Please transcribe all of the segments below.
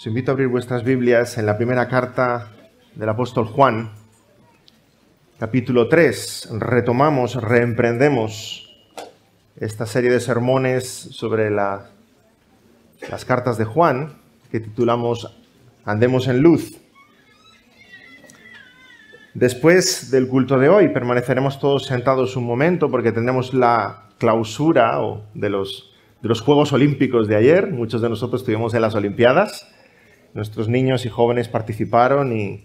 Os invito a abrir vuestras Biblias en la primera carta del apóstol Juan, capítulo 3. Retomamos, reemprendemos esta serie de sermones sobre las cartas de Juan que titulamos Andemos en luz. Después del culto de hoy permaneceremos todos sentados un momento porque tendremos la clausura de de los Juegos Olímpicos de ayer. Muchos de nosotros estuvimos en las Olimpiadas Nuestros niños y jóvenes participaron y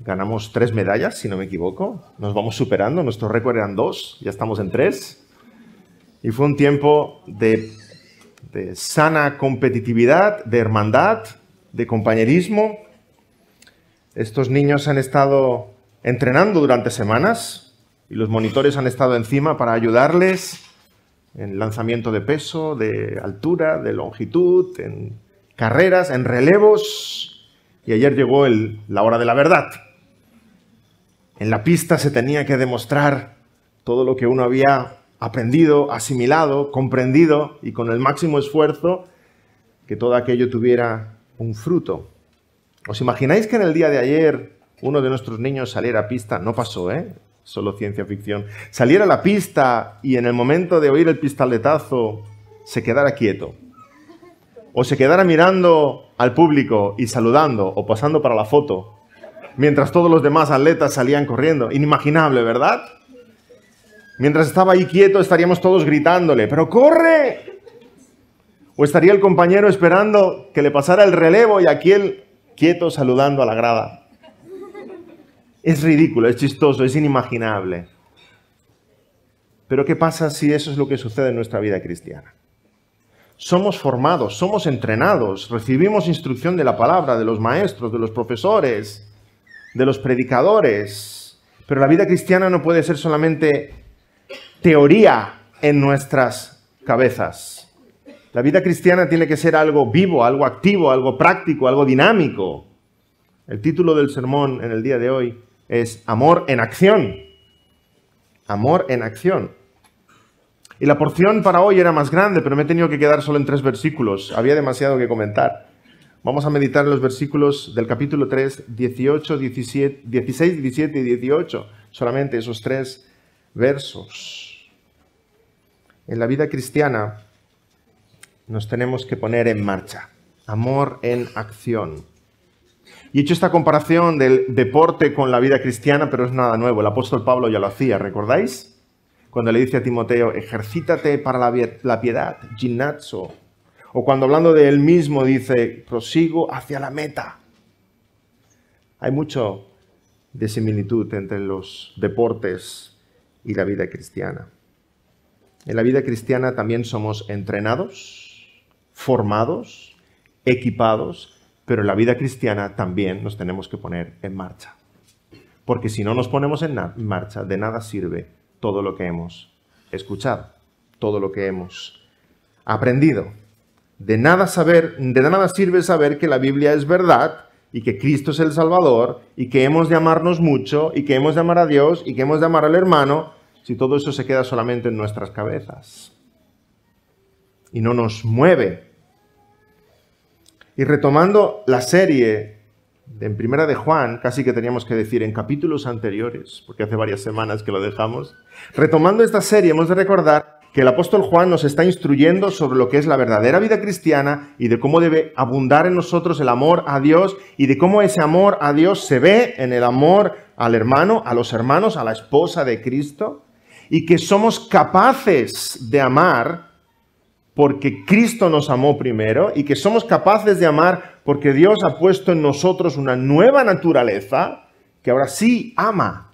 ganamos tres medallas, si no me equivoco. Nos vamos superando, nuestro récord eran dos, ya estamos en tres. Y fue un tiempo de, de sana competitividad, de hermandad, de compañerismo. Estos niños han estado entrenando durante semanas y los monitores han estado encima para ayudarles en lanzamiento de peso, de altura, de longitud, en carreras, en relevos, y ayer llegó el, la hora de la verdad. En la pista se tenía que demostrar todo lo que uno había aprendido, asimilado, comprendido y con el máximo esfuerzo que todo aquello tuviera un fruto. ¿Os imagináis que en el día de ayer uno de nuestros niños saliera a pista? No pasó, ¿eh? Solo ciencia ficción. Saliera a la pista y en el momento de oír el pistoletazo se quedara quieto o se quedara mirando al público y saludando o pasando para la foto, mientras todos los demás atletas salían corriendo. Inimaginable, ¿verdad? Mientras estaba ahí quieto estaríamos todos gritándole, pero corre. O estaría el compañero esperando que le pasara el relevo y aquí él quieto saludando a la grada. Es ridículo, es chistoso, es inimaginable. Pero ¿qué pasa si eso es lo que sucede en nuestra vida cristiana? somos formados, somos entrenados, recibimos instrucción de la palabra, de los maestros, de los profesores, de los predicadores. Pero la vida cristiana no puede ser solamente teoría en nuestras cabezas. La vida cristiana tiene que ser algo vivo, algo activo, algo práctico, algo dinámico. El título del sermón en el día de hoy es Amor en acción. Amor en acción. Y la porción para hoy era más grande, pero me he tenido que quedar solo en tres versículos. Había demasiado que comentar. Vamos a meditar los versículos del capítulo 3, 18, 17, 16, 17 y 18. Solamente esos tres versos. En la vida cristiana nos tenemos que poner en marcha. Amor en acción. Y he hecho esta comparación del deporte con la vida cristiana, pero es nada nuevo. El apóstol Pablo ya lo hacía, ¿recordáis? cuando le dice a Timoteo, ejercítate para la piedad, ginnatso, O cuando hablando de él mismo dice, prosigo hacia la meta. Hay mucho de similitud entre los deportes y la vida cristiana. En la vida cristiana también somos entrenados, formados, equipados, pero en la vida cristiana también nos tenemos que poner en marcha. Porque si no nos ponemos en marcha, de nada sirve todo lo que hemos escuchado, todo lo que hemos aprendido. De nada, saber, de nada sirve saber que la Biblia es verdad y que Cristo es el Salvador y que hemos de amarnos mucho y que hemos de amar a Dios y que hemos de amar al hermano si todo eso se queda solamente en nuestras cabezas y no nos mueve. Y retomando la serie en Primera de Juan, casi que teníamos que decir en capítulos anteriores, porque hace varias semanas que lo dejamos, retomando esta serie hemos de recordar que el apóstol Juan nos está instruyendo sobre lo que es la verdadera vida cristiana y de cómo debe abundar en nosotros el amor a Dios y de cómo ese amor a Dios se ve en el amor al hermano, a los hermanos, a la esposa de Cristo, y que somos capaces de amar porque Cristo nos amó primero y que somos capaces de amar porque Dios ha puesto en nosotros una nueva naturaleza que ahora sí ama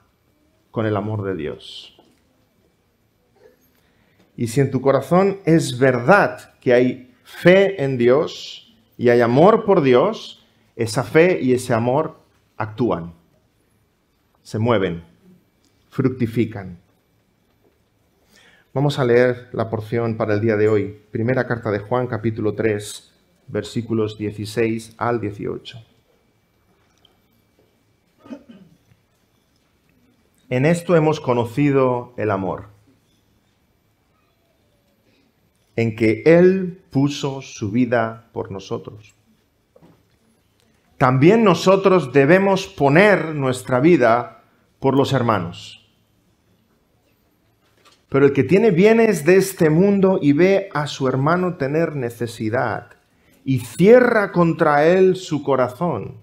con el amor de Dios. Y si en tu corazón es verdad que hay fe en Dios y hay amor por Dios, esa fe y ese amor actúan, se mueven, fructifican. Vamos a leer la porción para el día de hoy. Primera carta de Juan, capítulo 3, versículos 16 al 18. En esto hemos conocido el amor, en que Él puso su vida por nosotros. También nosotros debemos poner nuestra vida por los hermanos. Pero el que tiene bienes de este mundo y ve a su hermano tener necesidad y cierra contra él su corazón,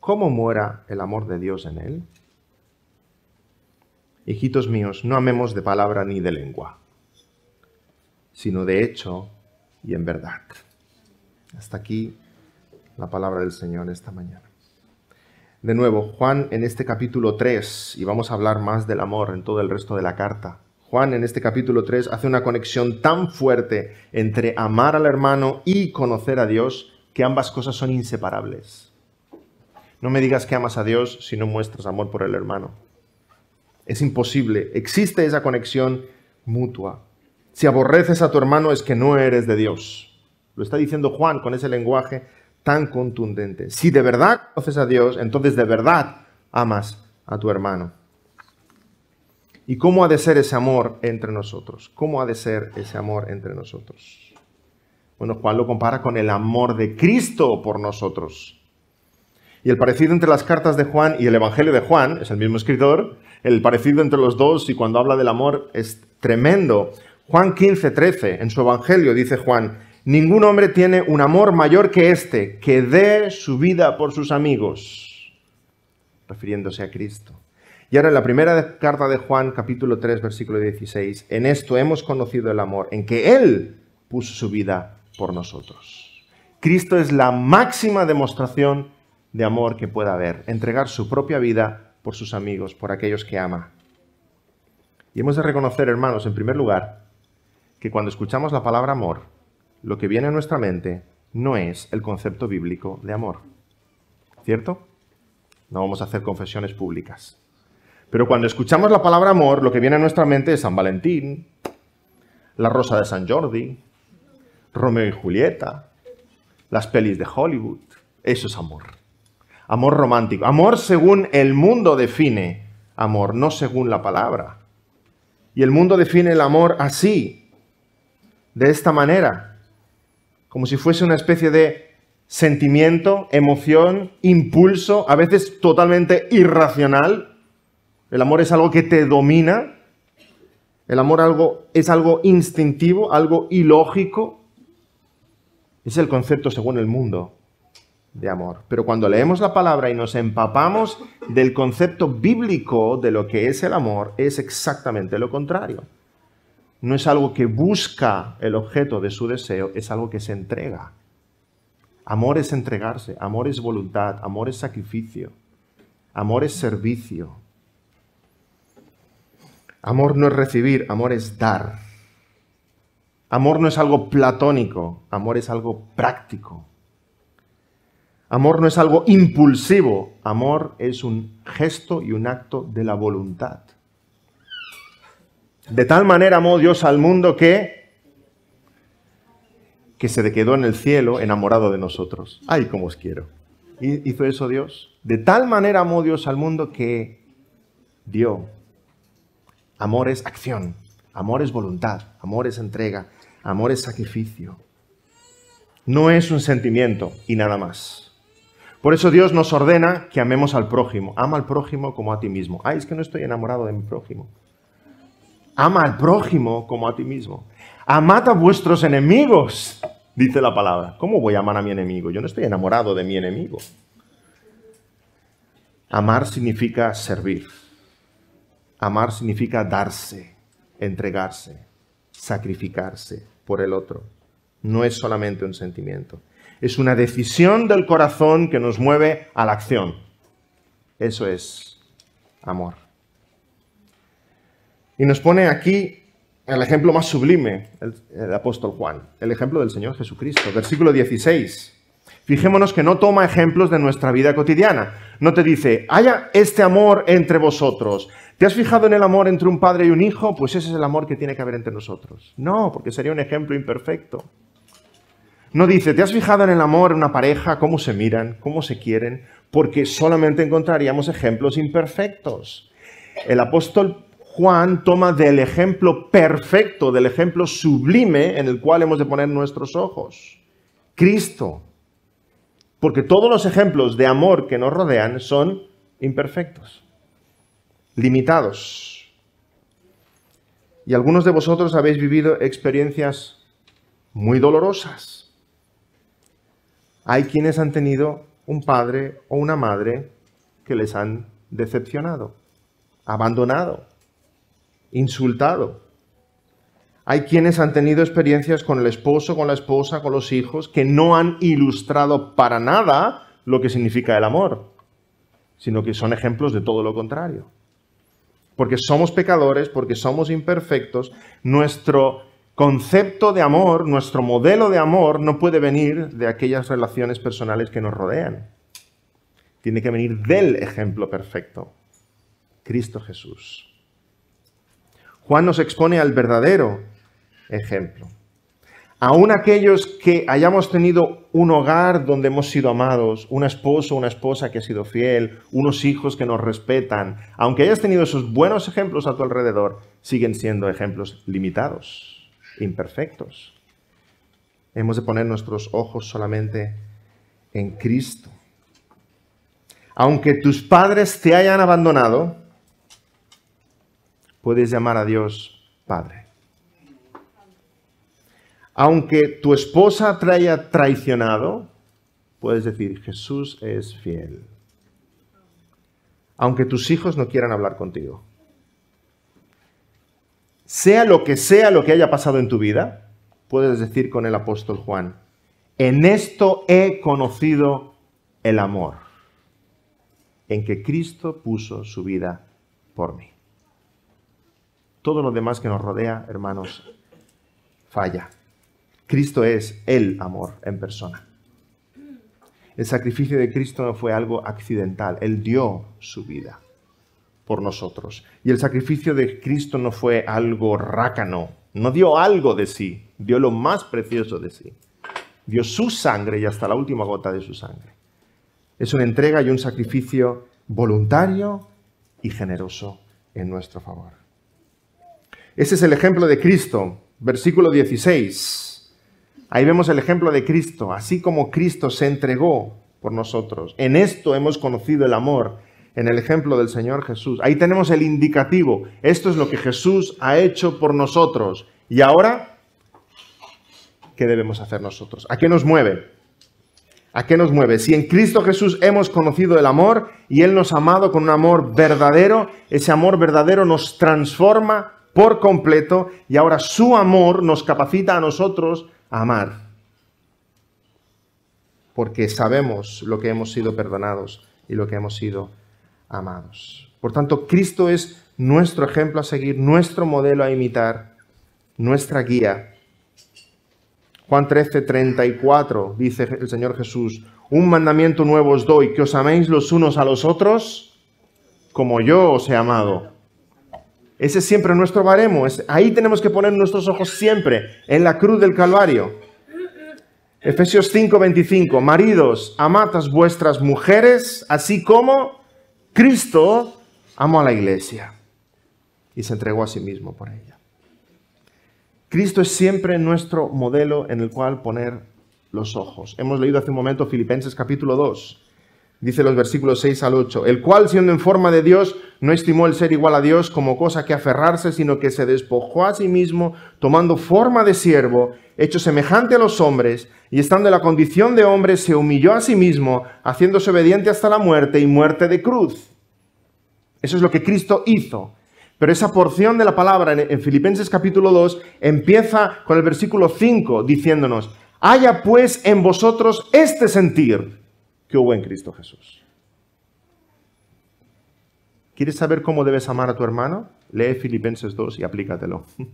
¿cómo muera el amor de Dios en él? Hijitos míos, no amemos de palabra ni de lengua, sino de hecho y en verdad. Hasta aquí la palabra del Señor esta mañana. De nuevo, Juan en este capítulo 3, y vamos a hablar más del amor en todo el resto de la carta, Juan en este capítulo 3 hace una conexión tan fuerte entre amar al hermano y conocer a Dios que ambas cosas son inseparables. No me digas que amas a Dios si no muestras amor por el hermano. Es imposible. Existe esa conexión mutua. Si aborreces a tu hermano es que no eres de Dios. Lo está diciendo Juan con ese lenguaje tan contundente. Si de verdad conoces a Dios, entonces de verdad amas a tu hermano. ¿Y cómo ha de ser ese amor entre nosotros? ¿Cómo ha de ser ese amor entre nosotros? Bueno, Juan lo compara con el amor de Cristo por nosotros. Y el parecido entre las cartas de Juan y el Evangelio de Juan, es el mismo escritor, el parecido entre los dos y cuando habla del amor es tremendo. Juan 15, 13, en su Evangelio dice Juan, ningún hombre tiene un amor mayor que este, que dé su vida por sus amigos, refiriéndose a Cristo. Y ahora en la primera carta de Juan, capítulo 3, versículo 16, en esto hemos conocido el amor, en que Él puso su vida por nosotros. Cristo es la máxima demostración de amor que pueda haber, entregar su propia vida por sus amigos, por aquellos que ama. Y hemos de reconocer, hermanos, en primer lugar, que cuando escuchamos la palabra amor, lo que viene a nuestra mente no es el concepto bíblico de amor. ¿Cierto? No vamos a hacer confesiones públicas. Pero cuando escuchamos la palabra amor, lo que viene a nuestra mente es San Valentín, la Rosa de San Jordi, Romeo y Julieta, las pelis de Hollywood. Eso es amor. Amor romántico. Amor según el mundo define amor, no según la palabra. Y el mundo define el amor así, de esta manera, como si fuese una especie de sentimiento, emoción, impulso, a veces totalmente irracional, el amor es algo que te domina. El amor es algo instintivo, algo ilógico. Es el concepto según el mundo de amor. Pero cuando leemos la palabra y nos empapamos del concepto bíblico de lo que es el amor, es exactamente lo contrario. No es algo que busca el objeto de su deseo, es algo que se entrega. Amor es entregarse, amor es voluntad, amor es sacrificio, amor es servicio, Amor no es recibir, amor es dar. Amor no es algo platónico, amor es algo práctico. Amor no es algo impulsivo, amor es un gesto y un acto de la voluntad. De tal manera amó Dios al mundo que que se quedó en el cielo enamorado de nosotros. Ay, cómo os quiero. ¿Hizo eso Dios? De tal manera amó Dios al mundo que dio Amor es acción, amor es voluntad, amor es entrega, amor es sacrificio. No es un sentimiento y nada más. Por eso Dios nos ordena que amemos al prójimo. Ama al prójimo como a ti mismo. Ay, es que no estoy enamorado de mi prójimo. Ama al prójimo como a ti mismo. Amad a vuestros enemigos, dice la palabra. ¿Cómo voy a amar a mi enemigo? Yo no estoy enamorado de mi enemigo. Amar significa servir. Amar significa darse, entregarse, sacrificarse por el otro. No es solamente un sentimiento. Es una decisión del corazón que nos mueve a la acción. Eso es amor. Y nos pone aquí el ejemplo más sublime, el, apóstol Juan, el ejemplo del Señor Jesucristo. Versículo 16. Fijémonos que no toma ejemplos de nuestra vida cotidiana. No te dice, haya este amor entre vosotros, ¿Te has fijado en el amor entre un padre y un hijo? Pues ese es el amor que tiene que haber entre nosotros. No, porque sería un ejemplo imperfecto. No dice, ¿te has fijado en el amor en una pareja? ¿Cómo se miran? ¿Cómo se quieren? Porque solamente encontraríamos ejemplos imperfectos. El apóstol Juan toma del ejemplo perfecto, del ejemplo sublime en el cual hemos de poner nuestros ojos. Cristo. Porque todos los ejemplos de amor que nos rodean son imperfectos limitados. Y algunos de vosotros habéis vivido experiencias muy dolorosas. Hay quienes han tenido un padre o una madre que les han decepcionado, abandonado, insultado. Hay quienes han tenido experiencias con el esposo, con la esposa, con los hijos, que no han ilustrado para nada lo que significa el amor, sino que son ejemplos de todo lo contrario porque somos pecadores, porque somos imperfectos, nuestro concepto de amor, nuestro modelo de amor no puede venir de aquellas relaciones personales que nos rodean. Tiene que venir del ejemplo perfecto, Cristo Jesús. Juan nos expone al verdadero ejemplo. Aún aquellos que hayamos tenido un hogar donde hemos sido amados, un esposo, una esposa que ha sido fiel, unos hijos que nos respetan, aunque hayas tenido esos buenos ejemplos a tu alrededor, siguen siendo ejemplos limitados, imperfectos. Hemos de poner nuestros ojos solamente en Cristo. Aunque tus padres te hayan abandonado, puedes llamar a Dios Padre. Aunque tu esposa te haya traicionado, puedes decir, Jesús es fiel. Aunque tus hijos no quieran hablar contigo. Sea lo que sea lo que haya pasado en tu vida, puedes decir con el apóstol Juan, en esto he conocido el amor, en que Cristo puso su vida por mí. Todo lo demás que nos rodea, hermanos, falla. Cristo es el amor en persona. El sacrificio de Cristo no fue algo accidental, Él dio su vida por nosotros. Y el sacrificio de Cristo no fue algo rácano, no dio algo de sí, dio lo más precioso de sí. Dio su sangre y hasta la última gota de su sangre. Es una entrega y un sacrificio voluntario y generoso en nuestro favor. Ese es el ejemplo de Cristo, versículo 16. Ahí vemos el ejemplo de Cristo, así como Cristo se entregó por nosotros. En esto hemos conocido el amor, en el ejemplo del Señor Jesús. Ahí tenemos el indicativo. Esto es lo que Jesús ha hecho por nosotros. Y ahora, ¿qué debemos hacer nosotros? ¿A qué nos mueve? ¿A qué nos mueve? Si en Cristo Jesús hemos conocido el amor y Él nos ha amado con un amor verdadero, ese amor verdadero nos transforma por completo y ahora su amor nos capacita a nosotros amar, porque sabemos lo que hemos sido perdonados y lo que hemos sido amados. Por tanto, Cristo es nuestro ejemplo a seguir, nuestro modelo a imitar, nuestra guía. Juan 13, 34 dice el Señor Jesús, un mandamiento nuevo os doy, que os améis los unos a los otros como yo os he amado ese es siempre nuestro baremo. ahí tenemos que poner nuestros ojos siempre, en la cruz del Calvario. Efesios 5:25, maridos, amad a vuestras mujeres, así como Cristo amó a la iglesia y se entregó a sí mismo por ella. Cristo es siempre nuestro modelo en el cual poner los ojos. Hemos leído hace un momento Filipenses capítulo 2 dice los versículos 6 al 8, el cual siendo en forma de Dios, no estimó el ser igual a Dios como cosa que aferrarse, sino que se despojó a sí mismo, tomando forma de siervo, hecho semejante a los hombres, y estando en la condición de hombre, se humilló a sí mismo, haciéndose obediente hasta la muerte y muerte de cruz. Eso es lo que Cristo hizo. Pero esa porción de la palabra en Filipenses capítulo 2 empieza con el versículo 5 diciéndonos, haya pues en vosotros este sentir que hubo en Cristo Jesús. ¿Quieres saber cómo debes amar a tu hermano? Lee Filipenses 2 y aplícatelo.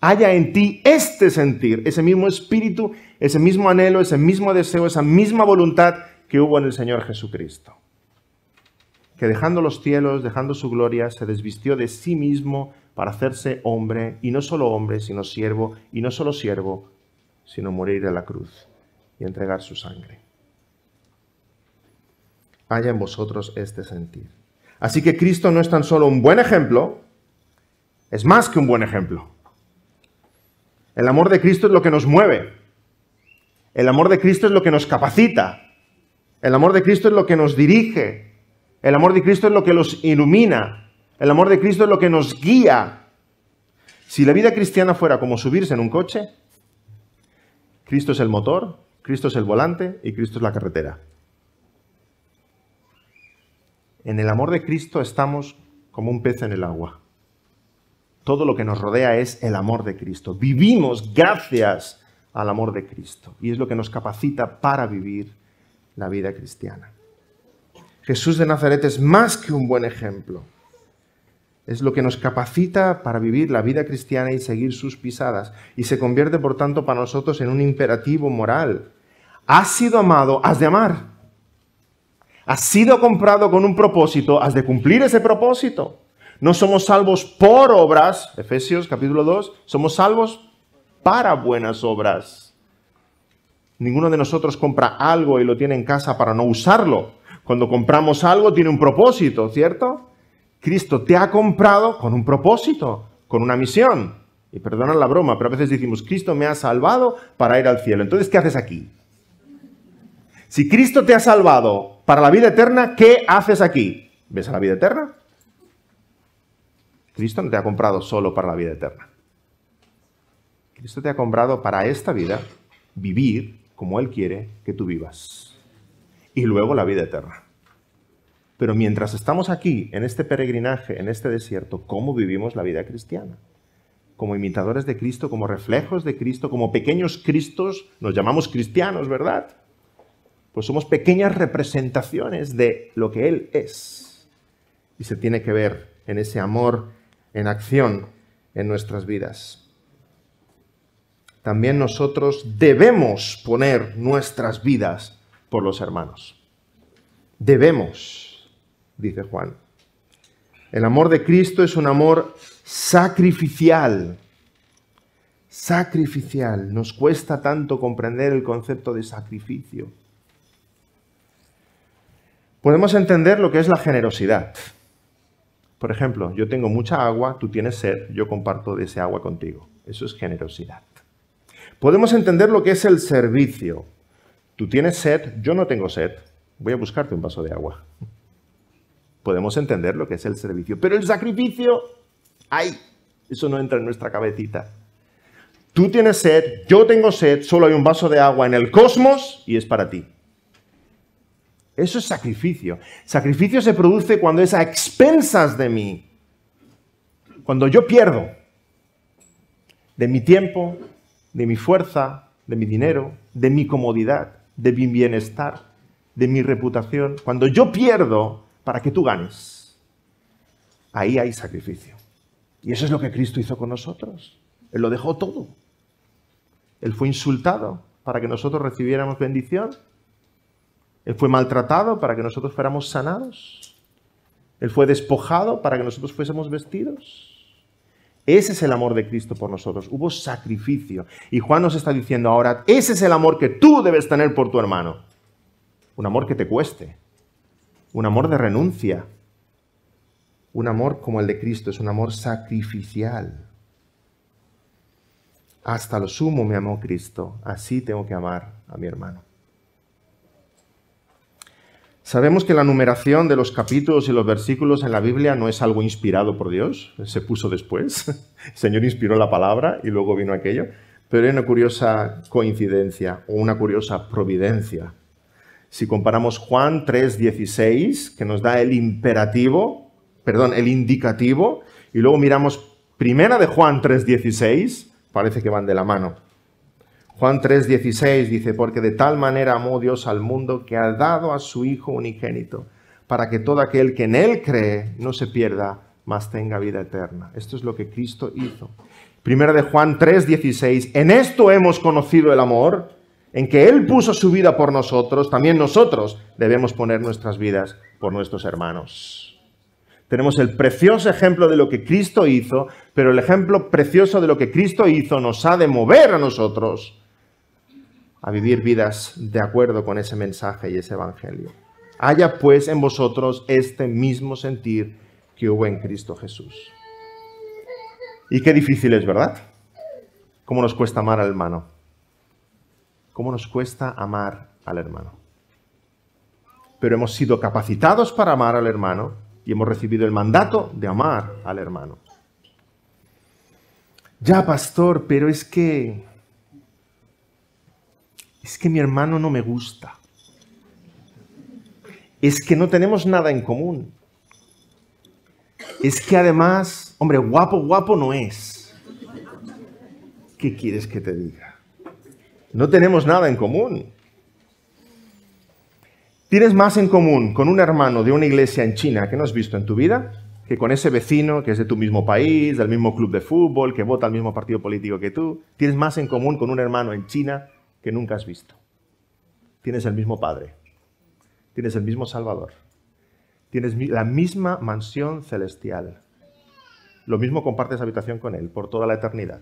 Haya en ti este sentir, ese mismo espíritu, ese mismo anhelo, ese mismo deseo, esa misma voluntad que hubo en el Señor Jesucristo. Que dejando los cielos, dejando su gloria, se desvistió de sí mismo para hacerse hombre, y no solo hombre, sino siervo, y no solo siervo, sino morir a la cruz y entregar su sangre haya en vosotros este sentir. Así que Cristo no es tan solo un buen ejemplo, es más que un buen ejemplo. El amor de Cristo es lo que nos mueve. El amor de Cristo es lo que nos capacita. El amor de Cristo es lo que nos dirige. El amor de Cristo es lo que los ilumina. El amor de Cristo es lo que nos guía. Si la vida cristiana fuera como subirse en un coche, Cristo es el motor, Cristo es el volante y Cristo es la carretera. En el amor de Cristo estamos como un pez en el agua. Todo lo que nos rodea es el amor de Cristo. Vivimos gracias al amor de Cristo y es lo que nos capacita para vivir la vida cristiana. Jesús de Nazaret es más que un buen ejemplo. Es lo que nos capacita para vivir la vida cristiana y seguir sus pisadas y se convierte por tanto para nosotros en un imperativo moral. Has sido amado, has de amar has sido comprado con un propósito, has de cumplir ese propósito. No somos salvos por obras, Efesios capítulo 2, somos salvos para buenas obras. Ninguno de nosotros compra algo y lo tiene en casa para no usarlo. Cuando compramos algo tiene un propósito, ¿cierto? Cristo te ha comprado con un propósito, con una misión. Y perdona la broma, pero a veces decimos, Cristo me ha salvado para ir al cielo. Entonces, ¿qué haces aquí? Si Cristo te ha salvado para la vida eterna, ¿qué haces aquí? ¿Ves a la vida eterna? Cristo no te ha comprado solo para la vida eterna. Cristo te ha comprado para esta vida vivir como Él quiere que tú vivas. Y luego la vida eterna. Pero mientras estamos aquí, en este peregrinaje, en este desierto, ¿cómo vivimos la vida cristiana? Como imitadores de Cristo, como reflejos de Cristo, como pequeños Cristos, nos llamamos cristianos, ¿verdad? Pues somos pequeñas representaciones de lo que Él es. Y se tiene que ver en ese amor en acción en nuestras vidas. También nosotros debemos poner nuestras vidas por los hermanos. Debemos, dice Juan. El amor de Cristo es un amor sacrificial. Sacrificial. Nos cuesta tanto comprender el concepto de sacrificio podemos entender lo que es la generosidad. Por ejemplo, yo tengo mucha agua, tú tienes sed, yo comparto de ese agua contigo. Eso es generosidad. Podemos entender lo que es el servicio. Tú tienes sed, yo no tengo sed, voy a buscarte un vaso de agua. Podemos entender lo que es el servicio, pero el sacrificio, ¡ay! Eso no entra en nuestra cabecita. Tú tienes sed, yo tengo sed, solo hay un vaso de agua en el cosmos y es para ti. Eso es sacrificio. Sacrificio se produce cuando es a expensas de mí. Cuando yo pierdo de mi tiempo, de mi fuerza, de mi dinero, de mi comodidad, de mi bienestar, de mi reputación. Cuando yo pierdo para que tú ganes, ahí hay sacrificio. Y eso es lo que Cristo hizo con nosotros. Él lo dejó todo. Él fue insultado para que nosotros recibiéramos bendición él fue maltratado para que nosotros fuéramos sanados. Él fue despojado para que nosotros fuésemos vestidos. Ese es el amor de Cristo por nosotros. Hubo sacrificio. Y Juan nos está diciendo ahora, ese es el amor que tú debes tener por tu hermano. Un amor que te cueste. Un amor de renuncia. Un amor como el de Cristo. Es un amor sacrificial. Hasta lo sumo me amó Cristo. Así tengo que amar a mi hermano. Sabemos que la numeración de los capítulos y los versículos en la Biblia no es algo inspirado por Dios, se puso después. El Señor inspiró la palabra y luego vino aquello, pero hay una curiosa coincidencia o una curiosa providencia. Si comparamos Juan 3:16, que nos da el imperativo, perdón, el indicativo, y luego miramos primera de Juan 3:16, parece que van de la mano. Juan 3:16 dice, porque de tal manera amó Dios al mundo que ha dado a su Hijo unigénito, para que todo aquel que en Él cree no se pierda, mas tenga vida eterna. Esto es lo que Cristo hizo. Primera de Juan 3:16, en esto hemos conocido el amor, en que Él puso su vida por nosotros, también nosotros debemos poner nuestras vidas por nuestros hermanos. Tenemos el precioso ejemplo de lo que Cristo hizo, pero el ejemplo precioso de lo que Cristo hizo nos ha de mover a nosotros a vivir vidas de acuerdo con ese mensaje y ese evangelio. Haya pues en vosotros este mismo sentir que hubo en Cristo Jesús. Y qué difícil es, ¿verdad? ¿Cómo nos cuesta amar al hermano? ¿Cómo nos cuesta amar al hermano? Pero hemos sido capacitados para amar al hermano y hemos recibido el mandato de amar al hermano. Ya, pastor, pero es que es que mi hermano no me gusta, es que no tenemos nada en común, es que además, hombre, guapo, guapo no es. ¿Qué quieres que te diga? No tenemos nada en común. ¿Tienes más en común con un hermano de una iglesia en China que no has visto en tu vida que con ese vecino que es de tu mismo país, del mismo club de fútbol, que vota al mismo partido político que tú? ¿Tienes más en común con un hermano en China que nunca has visto. Tienes el mismo Padre, tienes el mismo Salvador, tienes la misma mansión celestial. Lo mismo compartes habitación con Él por toda la eternidad.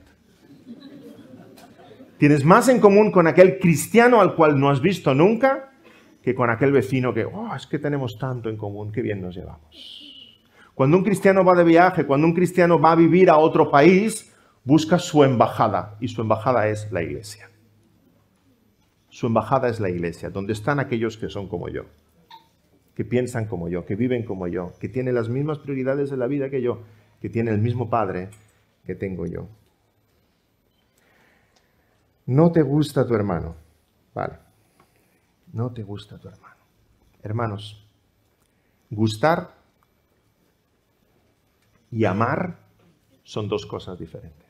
Tienes más en común con aquel cristiano al cual no has visto nunca que con aquel vecino que, oh, es que tenemos tanto en común, qué bien nos llevamos. Cuando un cristiano va de viaje, cuando un cristiano va a vivir a otro país, busca su embajada y su embajada es la iglesia. Su embajada es la iglesia, donde están aquellos que son como yo, que piensan como yo, que viven como yo, que tienen las mismas prioridades de la vida que yo, que tienen el mismo Padre que tengo yo. No te gusta tu hermano. Vale. No te gusta tu hermano. Hermanos, gustar y amar son dos cosas diferentes.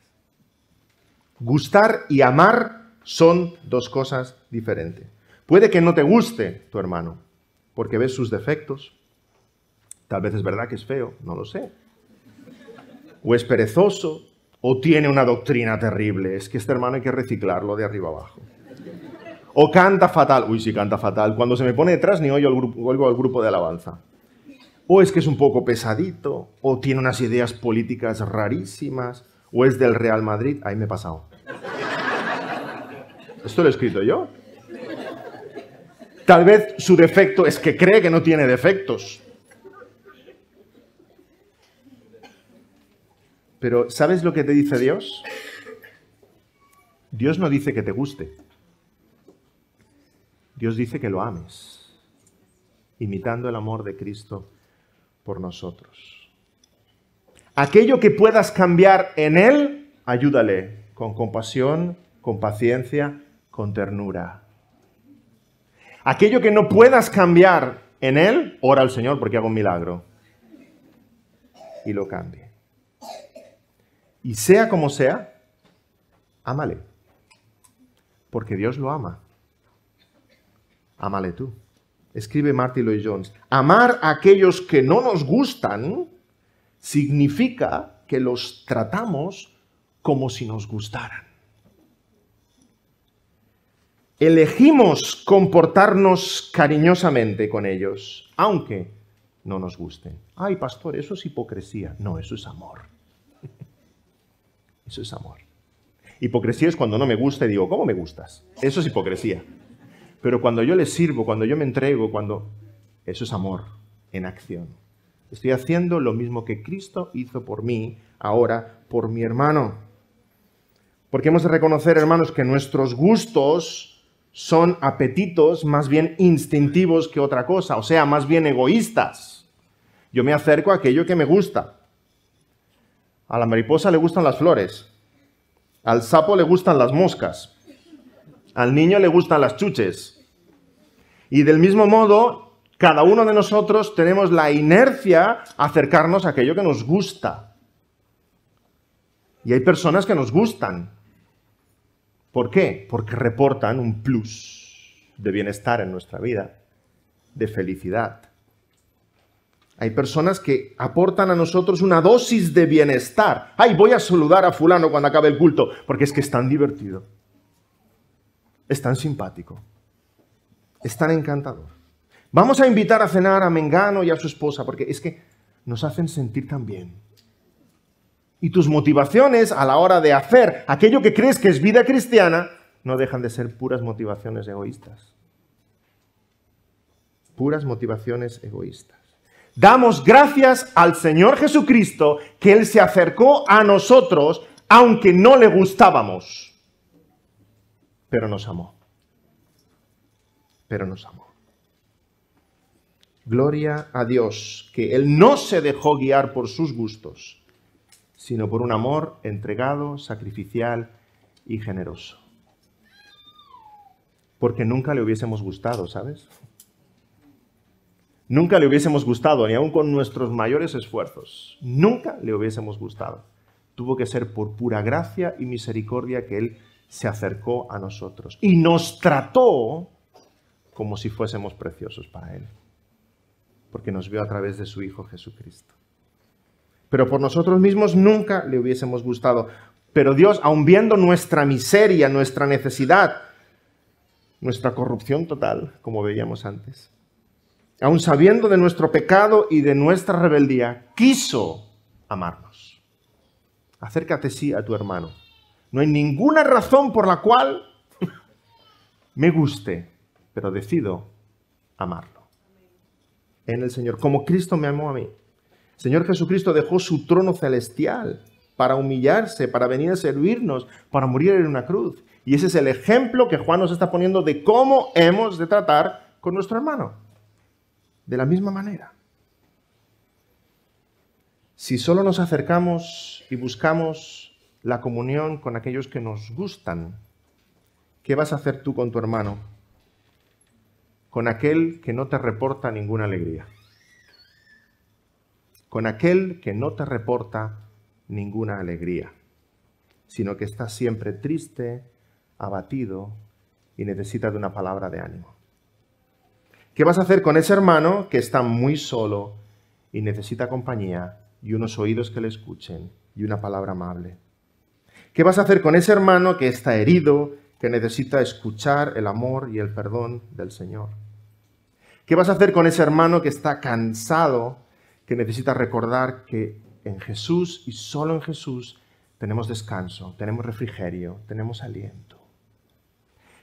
Gustar y amar son dos cosas diferentes. Puede que no te guste tu hermano, porque ves sus defectos. Tal vez es verdad que es feo, no lo sé. O es perezoso, o tiene una doctrina terrible. Es que este hermano hay que reciclarlo de arriba abajo. O canta fatal. Uy, sí, canta fatal. Cuando se me pone detrás ni oigo al grupo, al grupo de alabanza. O es que es un poco pesadito, o tiene unas ideas políticas rarísimas, o es del Real Madrid. Ahí me he pasado. ¿Esto lo he escrito yo? Tal vez su defecto es que cree que no tiene defectos. Pero ¿sabes lo que te dice Dios? Dios no dice que te guste. Dios dice que lo ames, imitando el amor de Cristo por nosotros. Aquello que puedas cambiar en Él, ayúdale con compasión, con paciencia, con ternura. Aquello que no puedas cambiar en Él, ora al Señor porque hago un milagro. Y lo cambie. Y sea como sea, ámale. Porque Dios lo ama. Ámale tú. Escribe Marty Lloyd Jones. Amar a aquellos que no nos gustan significa que los tratamos como si nos gustaran elegimos comportarnos cariñosamente con ellos, aunque no nos gusten. Ay, pastor, eso es hipocresía. No, eso es amor. Eso es amor. Hipocresía es cuando no me gusta y digo, ¿cómo me gustas? Eso es hipocresía. Pero cuando yo les sirvo, cuando yo me entrego, cuando... Eso es amor en acción. Estoy haciendo lo mismo que Cristo hizo por mí, ahora por mi hermano. Porque hemos de reconocer, hermanos, que nuestros gustos, son apetitos más bien instintivos que otra cosa, o sea, más bien egoístas. Yo me acerco a aquello que me gusta. A la mariposa le gustan las flores, al sapo le gustan las moscas, al niño le gustan las chuches. Y del mismo modo, cada uno de nosotros tenemos la inercia a acercarnos a aquello que nos gusta. Y hay personas que nos gustan, ¿Por qué? Porque reportan un plus de bienestar en nuestra vida, de felicidad. Hay personas que aportan a nosotros una dosis de bienestar. Ay, voy a saludar a fulano cuando acabe el culto, porque es que es tan divertido, es tan simpático, es tan encantador. Vamos a invitar a cenar a Mengano y a su esposa, porque es que nos hacen sentir tan bien y tus motivaciones a la hora de hacer aquello que crees que es vida cristiana no dejan de ser puras motivaciones egoístas. Puras motivaciones egoístas. Damos gracias al Señor Jesucristo que Él se acercó a nosotros aunque no le gustábamos, pero nos amó. Pero nos amó. Gloria a Dios, que Él no se dejó guiar por sus gustos, sino por un amor entregado, sacrificial y generoso. Porque nunca le hubiésemos gustado, ¿sabes? Nunca le hubiésemos gustado, ni aun con nuestros mayores esfuerzos. Nunca le hubiésemos gustado. Tuvo que ser por pura gracia y misericordia que Él se acercó a nosotros y nos trató como si fuésemos preciosos para Él, porque nos vio a través de su Hijo Jesucristo pero por nosotros mismos nunca le hubiésemos gustado. Pero Dios, aun viendo nuestra miseria, nuestra necesidad, nuestra corrupción total, como veíamos antes, aun sabiendo de nuestro pecado y de nuestra rebeldía, quiso amarnos. Acércate sí a tu hermano. No hay ninguna razón por la cual me guste, pero decido amarlo. En el Señor, como Cristo me amó a mí. Señor Jesucristo dejó su trono celestial para humillarse, para venir a servirnos, para morir en una cruz. Y ese es el ejemplo que Juan nos está poniendo de cómo hemos de tratar con nuestro hermano. De la misma manera. Si solo nos acercamos y buscamos la comunión con aquellos que nos gustan, ¿qué vas a hacer tú con tu hermano? Con aquel que no te reporta ninguna alegría con aquel que no te reporta ninguna alegría, sino que está siempre triste, abatido y necesita de una palabra de ánimo. ¿Qué vas a hacer con ese hermano que está muy solo y necesita compañía y unos oídos que le escuchen y una palabra amable? ¿Qué vas a hacer con ese hermano que está herido, que necesita escuchar el amor y el perdón del Señor? ¿Qué vas a hacer con ese hermano que está cansado, que necesita recordar que en Jesús y solo en Jesús tenemos descanso, tenemos refrigerio, tenemos aliento.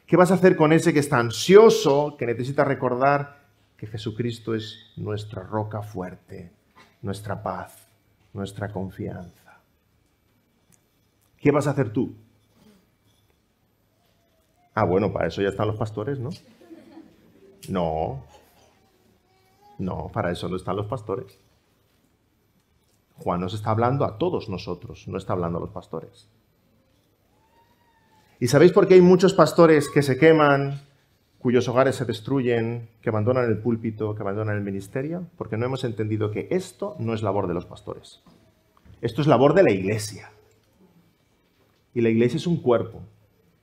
¿Qué vas a hacer con ese que está ansioso, que necesita recordar que Jesucristo es nuestra roca fuerte, nuestra paz, nuestra confianza? ¿Qué vas a hacer tú? Ah, bueno, para eso ya están los pastores, ¿no? No. No, para eso no están los pastores. Juan nos está hablando a todos nosotros, no está hablando a los pastores. ¿Y sabéis por qué hay muchos pastores que se queman, cuyos hogares se destruyen, que abandonan el púlpito, que abandonan el ministerio? Porque no hemos entendido que esto no es labor de los pastores. Esto es labor de la iglesia. Y la iglesia es un cuerpo.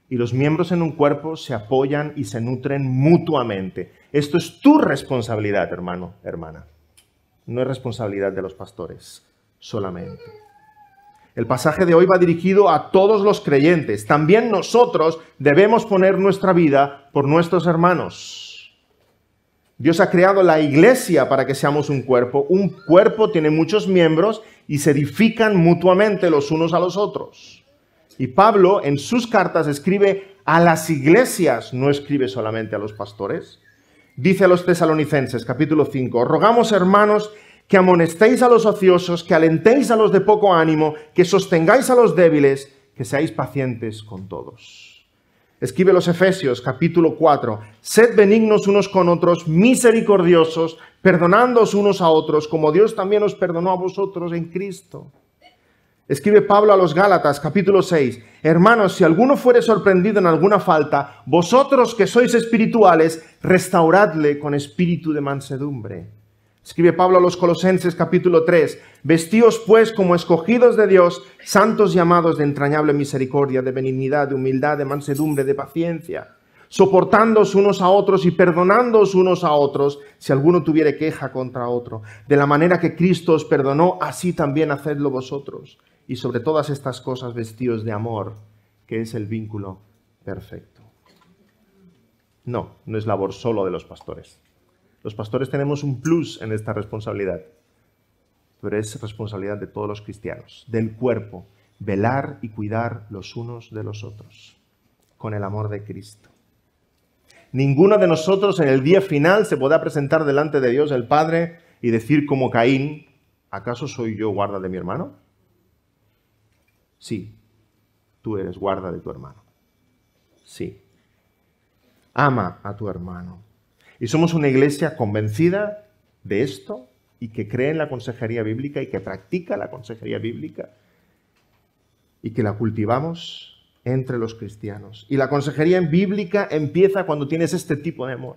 Y los miembros en un cuerpo se apoyan y se nutren mutuamente. Esto es tu responsabilidad, hermano, hermana. No es responsabilidad de los pastores solamente. El pasaje de hoy va dirigido a todos los creyentes. También nosotros debemos poner nuestra vida por nuestros hermanos. Dios ha creado la iglesia para que seamos un cuerpo. Un cuerpo tiene muchos miembros y se edifican mutuamente los unos a los otros. Y Pablo en sus cartas escribe a las iglesias, no escribe solamente a los pastores. Dice a los tesalonicenses capítulo 5, rogamos hermanos que amonestéis a los ociosos, que alentéis a los de poco ánimo, que sostengáis a los débiles, que seáis pacientes con todos. Escribe los Efesios capítulo 4, sed benignos unos con otros, misericordiosos, perdonándoos unos a otros, como Dios también os perdonó a vosotros en Cristo. Escribe Pablo a los Gálatas capítulo 6, hermanos, si alguno fuere sorprendido en alguna falta, vosotros que sois espirituales, restauradle con espíritu de mansedumbre Escribe Pablo a los Colosenses capítulo 3, vestíos pues como escogidos de Dios, santos llamados de entrañable misericordia, de benignidad, de humildad, de mansedumbre, de paciencia, soportándoos unos a otros y perdonándoos unos a otros si alguno tuviere queja contra otro. De la manera que Cristo os perdonó, así también hacedlo vosotros. Y sobre todas estas cosas vestíos de amor, que es el vínculo perfecto. No, no es labor solo de los pastores. Los pastores tenemos un plus en esta responsabilidad, pero es responsabilidad de todos los cristianos, del cuerpo, velar y cuidar los unos de los otros, con el amor de Cristo. Ninguno de nosotros en el día final se podrá presentar delante de Dios el Padre y decir como Caín, ¿acaso soy yo guarda de mi hermano? Sí, tú eres guarda de tu hermano. Sí. Ama a tu hermano. Y somos una iglesia convencida de esto y que cree en la consejería bíblica y que practica la consejería bíblica y que la cultivamos entre los cristianos. Y la consejería bíblica empieza cuando tienes este tipo de amor.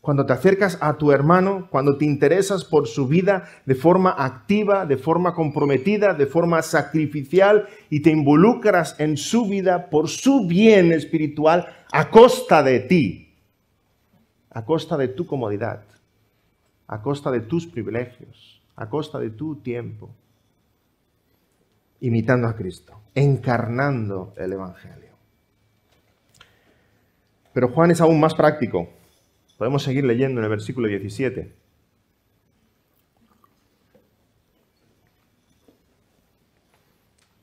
Cuando te acercas a tu hermano, cuando te interesas por su vida de forma activa, de forma comprometida, de forma sacrificial y te involucras en su vida por su bien espiritual a costa de ti, a costa de tu comodidad, a costa de tus privilegios, a costa de tu tiempo, imitando a Cristo, encarnando el Evangelio. Pero Juan es aún más práctico. Podemos seguir leyendo en el versículo 17.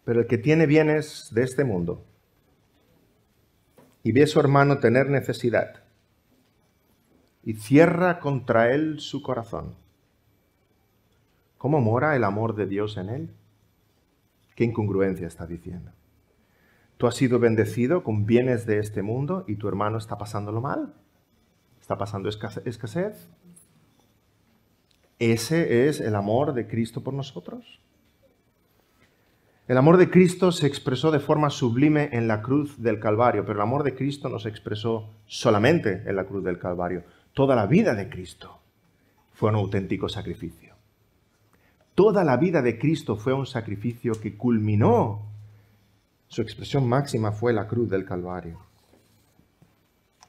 Pero el que tiene bienes de este mundo y ve a su hermano tener necesidad y cierra contra él su corazón. ¿Cómo mora el amor de Dios en él? ¿Qué incongruencia está diciendo? Tú has sido bendecido con bienes de este mundo y tu hermano está pasándolo mal. Está pasando escasez. Ese es el amor de Cristo por nosotros. El amor de Cristo se expresó de forma sublime en la cruz del Calvario, pero el amor de Cristo no se expresó solamente en la cruz del Calvario. Toda la vida de Cristo fue un auténtico sacrificio. Toda la vida de Cristo fue un sacrificio que culminó. Su expresión máxima fue la cruz del Calvario.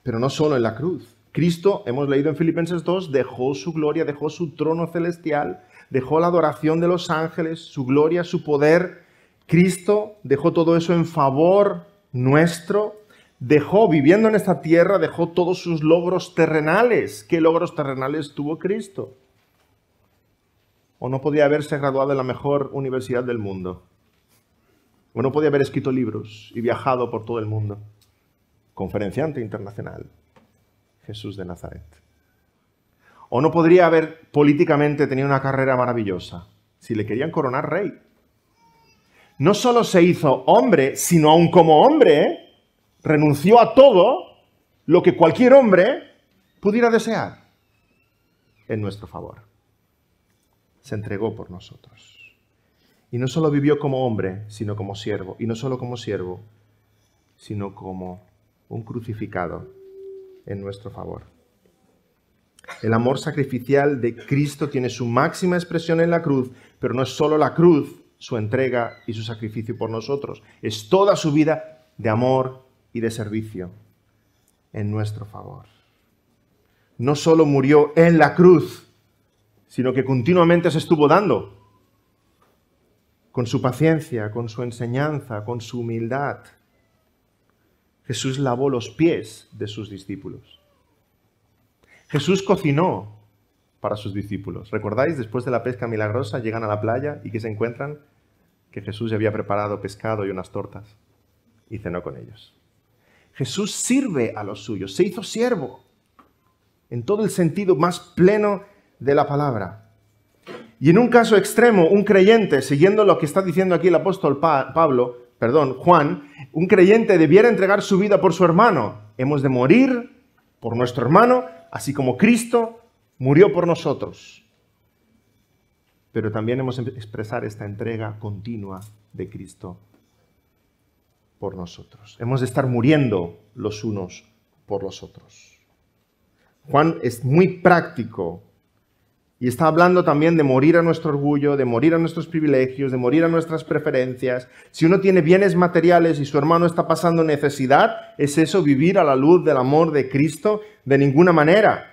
Pero no solo en la cruz. Cristo, hemos leído en Filipenses 2, dejó su gloria, dejó su trono celestial, dejó la adoración de los ángeles, su gloria, su poder. Cristo dejó todo eso en favor nuestro dejó viviendo en esta tierra, dejó todos sus logros terrenales. ¿Qué logros terrenales tuvo Cristo? O no podía haberse graduado en la mejor universidad del mundo. O no podía haber escrito libros y viajado por todo el mundo. Conferenciante internacional. Jesús de Nazaret. O no podría haber políticamente tenido una carrera maravillosa si le querían coronar rey. No solo se hizo hombre, sino aún como hombre, ¿eh? renunció a todo lo que cualquier hombre pudiera desear en nuestro favor. Se entregó por nosotros. Y no solo vivió como hombre, sino como siervo. Y no solo como siervo, sino como un crucificado en nuestro favor. El amor sacrificial de Cristo tiene su máxima expresión en la cruz, pero no es solo la cruz, su entrega y su sacrificio por nosotros. Es toda su vida de amor de servicio en nuestro favor. No solo murió en la cruz, sino que continuamente se estuvo dando con su paciencia, con su enseñanza, con su humildad. Jesús lavó los pies de sus discípulos. Jesús cocinó para sus discípulos. ¿Recordáis? Después de la pesca milagrosa llegan a la playa y que se encuentran que Jesús había preparado pescado y unas tortas y cenó con ellos. Jesús sirve a los suyos, se hizo siervo, en todo el sentido más pleno de la palabra. Y en un caso extremo, un creyente, siguiendo lo que está diciendo aquí el apóstol Pablo, perdón, Juan, un creyente debiera entregar su vida por su hermano. Hemos de morir por nuestro hermano, así como Cristo murió por nosotros. Pero también hemos de expresar esta entrega continua de Cristo por nosotros. Hemos de estar muriendo los unos por los otros. Juan es muy práctico y está hablando también de morir a nuestro orgullo, de morir a nuestros privilegios, de morir a nuestras preferencias. Si uno tiene bienes materiales y su hermano está pasando necesidad, ¿es eso vivir a la luz del amor de Cristo? De ninguna manera.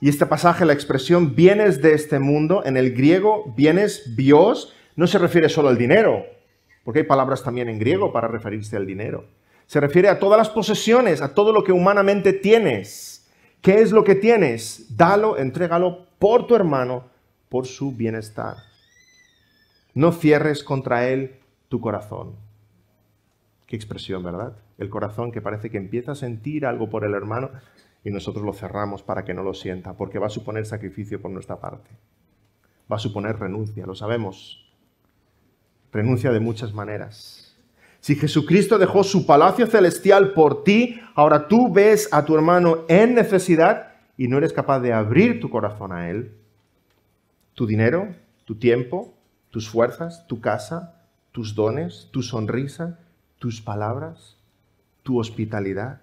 Y este pasaje, la expresión bienes de este mundo, en el griego, bienes, bios, no se refiere solo al dinero, porque hay palabras también en griego para referirse al dinero. Se refiere a todas las posesiones, a todo lo que humanamente tienes. ¿Qué es lo que tienes? Dalo, entrégalo por tu hermano, por su bienestar. No cierres contra él tu corazón. Qué expresión, ¿verdad? El corazón que parece que empieza a sentir algo por el hermano y nosotros lo cerramos para que no lo sienta, porque va a suponer sacrificio por nuestra parte. Va a suponer renuncia, lo sabemos renuncia de muchas maneras. Si Jesucristo dejó su palacio celestial por ti, ahora tú ves a tu hermano en necesidad y no eres capaz de abrir tu corazón a él. Tu dinero, tu tiempo, tus fuerzas, tu casa, tus dones, tu sonrisa, tus palabras, tu hospitalidad,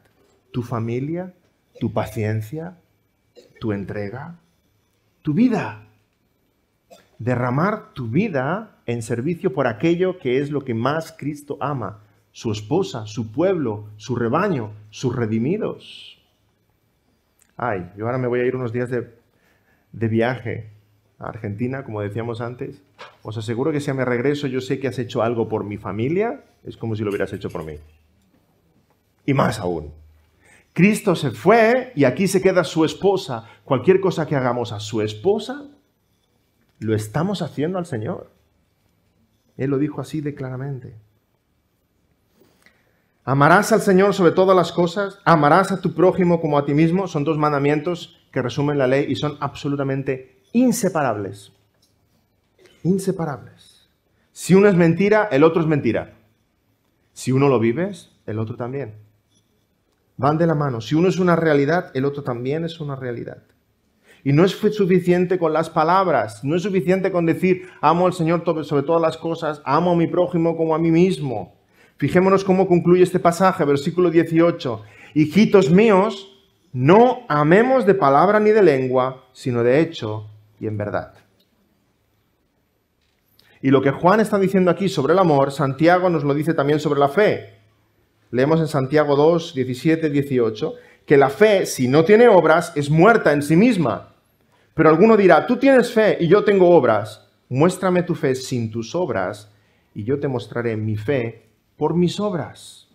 tu familia, tu paciencia, tu entrega, tu vida derramar tu vida en servicio por aquello que es lo que más Cristo ama, su esposa, su pueblo, su rebaño, sus redimidos. Ay, yo ahora me voy a ir unos días de, viaje a Argentina, como decíamos antes. Os aseguro que si a mi regreso yo sé que has hecho algo por mi familia, es como si lo hubieras hecho por mí. Y más aún, Cristo se fue y aquí se queda su esposa. Cualquier cosa que hagamos a su esposa ¿Lo estamos haciendo al Señor? Él lo dijo así de claramente. Amarás al Señor sobre todas las cosas, amarás a tu prójimo como a ti mismo, son dos mandamientos que resumen la ley y son absolutamente inseparables. Inseparables. Si uno es mentira, el otro es mentira. Si uno lo vives, el otro también. Van de la mano. Si uno es una realidad, el otro también es una realidad. Y no es suficiente con las palabras, no es suficiente con decir, amo al Señor sobre todas las cosas, amo a mi prójimo como a mí mismo. Fijémonos cómo concluye este pasaje, versículo 18. Hijitos míos, no amemos de palabra ni de lengua, sino de hecho y en verdad. Y lo que Juan está diciendo aquí sobre el amor, Santiago nos lo dice también sobre la fe. Leemos en Santiago 2, 17, 18, que la fe, si no tiene obras, es muerta en sí misma. Pero alguno dirá, tú tienes fe y yo tengo obras. Muéstrame tu fe sin tus obras y yo te mostraré mi fe por mis obras.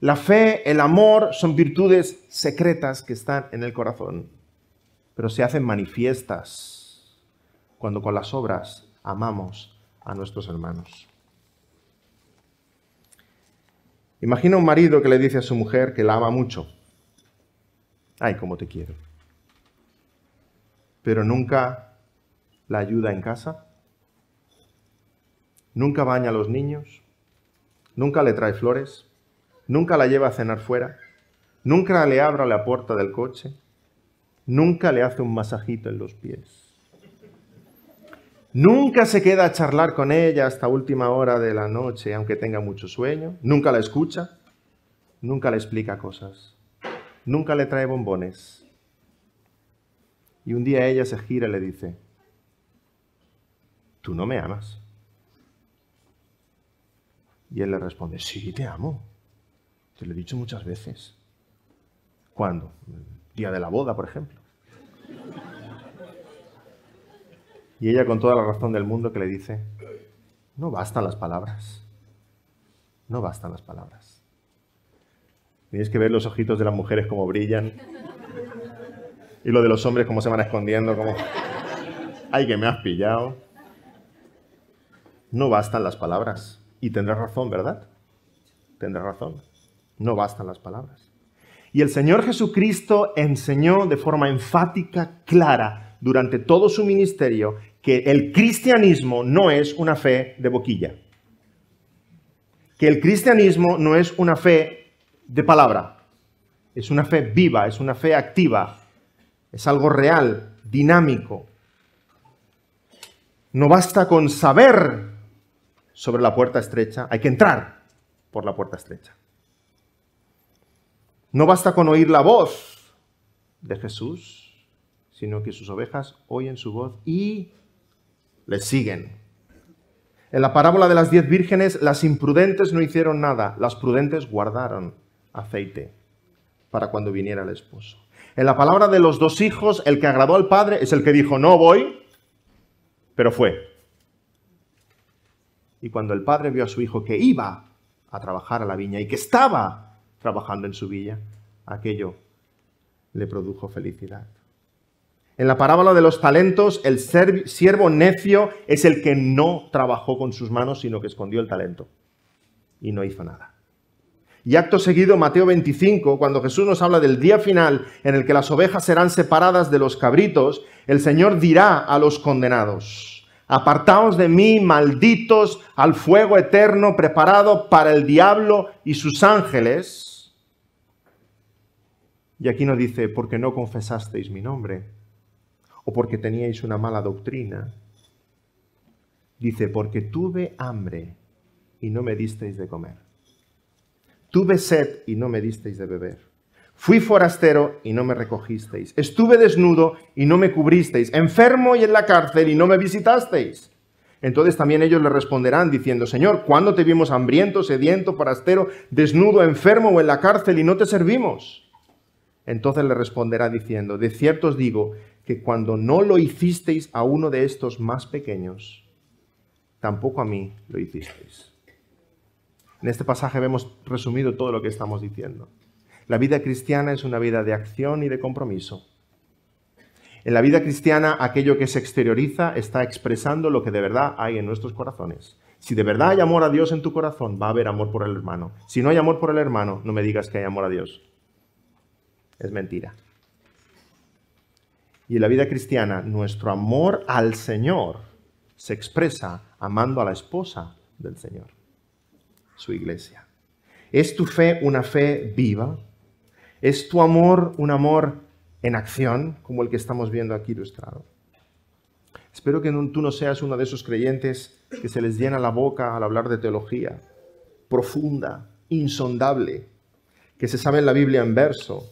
La fe, el amor son virtudes secretas que están en el corazón, pero se hacen manifiestas cuando con las obras amamos a nuestros hermanos. Imagina un marido que le dice a su mujer que la ama mucho. Ay, cómo te quiero pero nunca la ayuda en casa, nunca baña a los niños, nunca le trae flores, nunca la lleva a cenar fuera, nunca le abra la puerta del coche, nunca le hace un masajito en los pies. Nunca se queda a charlar con ella hasta última hora de la noche, aunque tenga mucho sueño. Nunca la escucha. Nunca le explica cosas. Nunca le trae bombones. Y un día ella se gira y le dice, tú no me amas. Y él le responde, sí, te amo. Te lo he dicho muchas veces. ¿Cuándo? día de la boda, por ejemplo. Y ella con toda la razón del mundo que le dice, no bastan las palabras. No bastan las palabras. Tienes que ver los ojitos de las mujeres como brillan y lo de los hombres, como se van escondiendo, como... ¡Ay, que me has pillado! No bastan las palabras. Y tendrás razón, ¿verdad? Tendrás razón. No bastan las palabras. Y el Señor Jesucristo enseñó de forma enfática, clara, durante todo su ministerio, que el cristianismo no es una fe de boquilla. Que el cristianismo no es una fe de palabra. Es una fe viva, es una fe activa, es algo real, dinámico. No basta con saber sobre la puerta estrecha, hay que entrar por la puerta estrecha. No basta con oír la voz de Jesús, sino que sus ovejas oyen su voz y le siguen. En la parábola de las diez vírgenes, las imprudentes no hicieron nada, las prudentes guardaron aceite para cuando viniera el esposo. En la palabra de los dos hijos, el que agradó al padre es el que dijo, no voy, pero fue. Y cuando el padre vio a su hijo que iba a trabajar a la viña y que estaba trabajando en su villa, aquello le produjo felicidad. En la parábola de los talentos, el siervo necio es el que no trabajó con sus manos, sino que escondió el talento y no hizo nada. Y acto seguido, Mateo 25, cuando Jesús nos habla del día final en el que las ovejas serán separadas de los cabritos, el Señor dirá a los condenados, apartaos de mí, malditos, al fuego eterno preparado para el diablo y sus ángeles. Y aquí nos dice, porque no confesasteis mi nombre, o porque teníais una mala doctrina. Dice, porque tuve hambre y no me disteis de comer Tuve sed y no me disteis de beber. Fui forastero y no me recogisteis. Estuve desnudo y no me cubristeis. Enfermo y en la cárcel y no me visitasteis. Entonces también ellos le responderán diciendo, Señor, ¿cuándo te vimos hambriento, sediento, forastero, desnudo, enfermo o en la cárcel y no te servimos? Entonces le responderá diciendo, de cierto os digo que cuando no lo hicisteis a uno de estos más pequeños, tampoco a mí lo hicisteis. En este pasaje vemos resumido todo lo que estamos diciendo. La vida cristiana es una vida de acción y de compromiso. En la vida cristiana, aquello que se exterioriza está expresando lo que de verdad hay en nuestros corazones. Si de verdad hay amor a Dios en tu corazón, va a haber amor por el hermano. Si no hay amor por el hermano, no me digas que hay amor a Dios. Es mentira. Y en la vida cristiana, nuestro amor al Señor se expresa amando a la esposa del Señor su iglesia. ¿Es tu fe una fe viva? ¿Es tu amor un amor en acción, como el que estamos viendo aquí ilustrado? Este Espero que tú no seas uno de esos creyentes que se les llena la boca al hablar de teología, profunda, insondable, que se sabe en la Biblia en verso,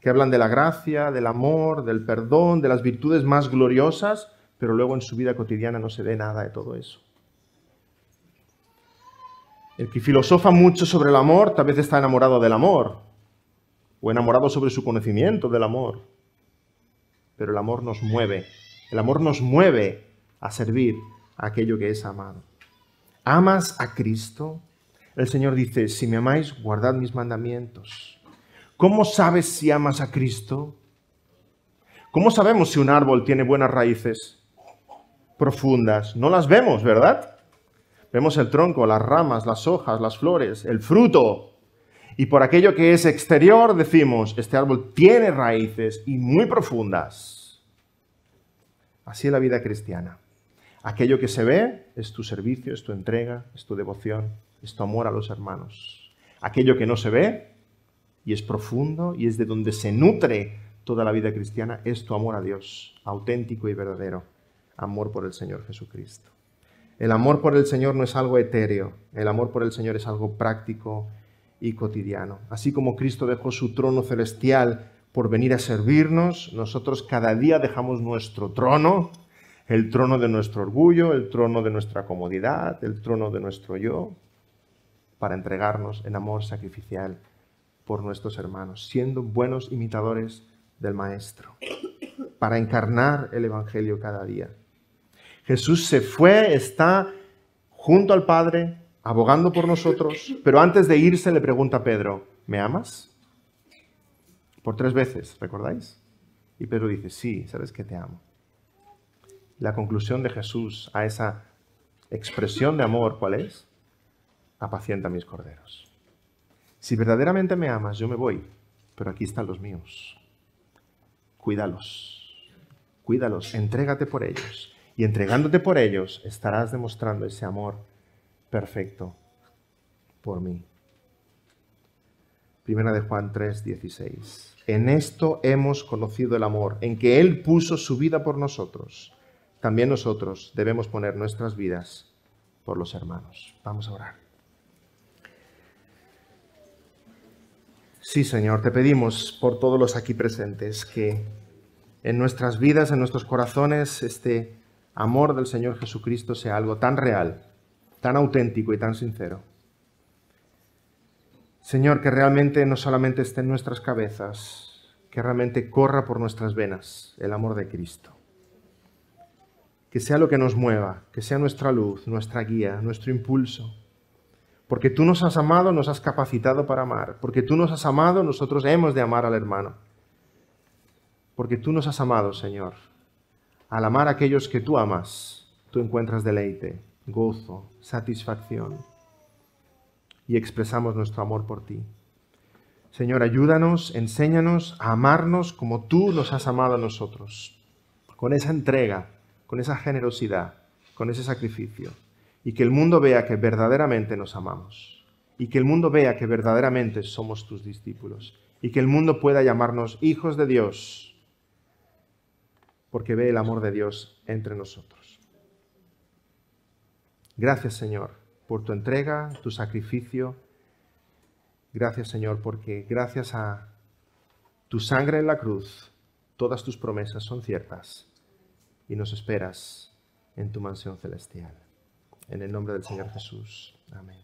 que hablan de la gracia, del amor, del perdón, de las virtudes más gloriosas, pero luego en su vida cotidiana no se ve nada de todo eso. El que filosofa mucho sobre el amor tal vez está enamorado del amor o enamorado sobre su conocimiento del amor. Pero el amor nos mueve. El amor nos mueve a servir a aquello que es amado. ¿Amas a Cristo? El Señor dice, si me amáis, guardad mis mandamientos. ¿Cómo sabes si amas a Cristo? ¿Cómo sabemos si un árbol tiene buenas raíces profundas? No las vemos, ¿verdad? Vemos el tronco, las ramas, las hojas, las flores, el fruto. Y por aquello que es exterior decimos, este árbol tiene raíces y muy profundas. Así es la vida cristiana. Aquello que se ve es tu servicio, es tu entrega, es tu devoción, es tu amor a los hermanos. Aquello que no se ve y es profundo y es de donde se nutre toda la vida cristiana es tu amor a Dios, auténtico y verdadero, amor por el Señor Jesucristo. El amor por el Señor no es algo etéreo, el amor por el Señor es algo práctico y cotidiano. Así como Cristo dejó su trono celestial por venir a servirnos, nosotros cada día dejamos nuestro trono, el trono de nuestro orgullo, el trono de nuestra comodidad, el trono de nuestro yo, para entregarnos en amor sacrificial por nuestros hermanos, siendo buenos imitadores del Maestro, para encarnar el Evangelio cada día. Jesús se fue, está junto al Padre, abogando por nosotros, pero antes de irse le pregunta a Pedro, ¿me amas? Por tres veces, ¿recordáis? Y Pedro dice, sí, sabes que te amo. La conclusión de Jesús a esa expresión de amor, ¿cuál es? Apacienta mis corderos. Si verdaderamente me amas, yo me voy, pero aquí están los míos. Cuídalos, cuídalos, entrégate por ellos, y entregándote por ellos, estarás demostrando ese amor perfecto por mí. Primera de Juan 3, 16. En esto hemos conocido el amor, en que Él puso su vida por nosotros. También nosotros debemos poner nuestras vidas por los hermanos. Vamos a orar. Sí, Señor, te pedimos por todos los aquí presentes que en nuestras vidas, en nuestros corazones, esté amor del Señor Jesucristo sea algo tan real, tan auténtico y tan sincero. Señor, que realmente no solamente esté en nuestras cabezas, que realmente corra por nuestras venas el amor de Cristo. Que sea lo que nos mueva, que sea nuestra luz, nuestra guía, nuestro impulso. Porque tú nos has amado, nos has capacitado para amar. Porque tú nos has amado, nosotros hemos de amar al hermano. Porque tú nos has amado, Señor, al amar a aquellos que tú amas, tú encuentras deleite, gozo, satisfacción y expresamos nuestro amor por ti. Señor, ayúdanos, enséñanos a amarnos como tú nos has amado a nosotros, con esa entrega, con esa generosidad, con ese sacrificio, y que el mundo vea que verdaderamente nos amamos, y que el mundo vea que verdaderamente somos tus discípulos, y que el mundo pueda llamarnos hijos de Dios porque ve el amor de Dios entre nosotros. Gracias Señor por tu entrega, tu sacrificio. Gracias Señor porque gracias a tu sangre en la cruz, todas tus promesas son ciertas y nos esperas en tu mansión celestial. En el nombre del Señor Jesús. Amén.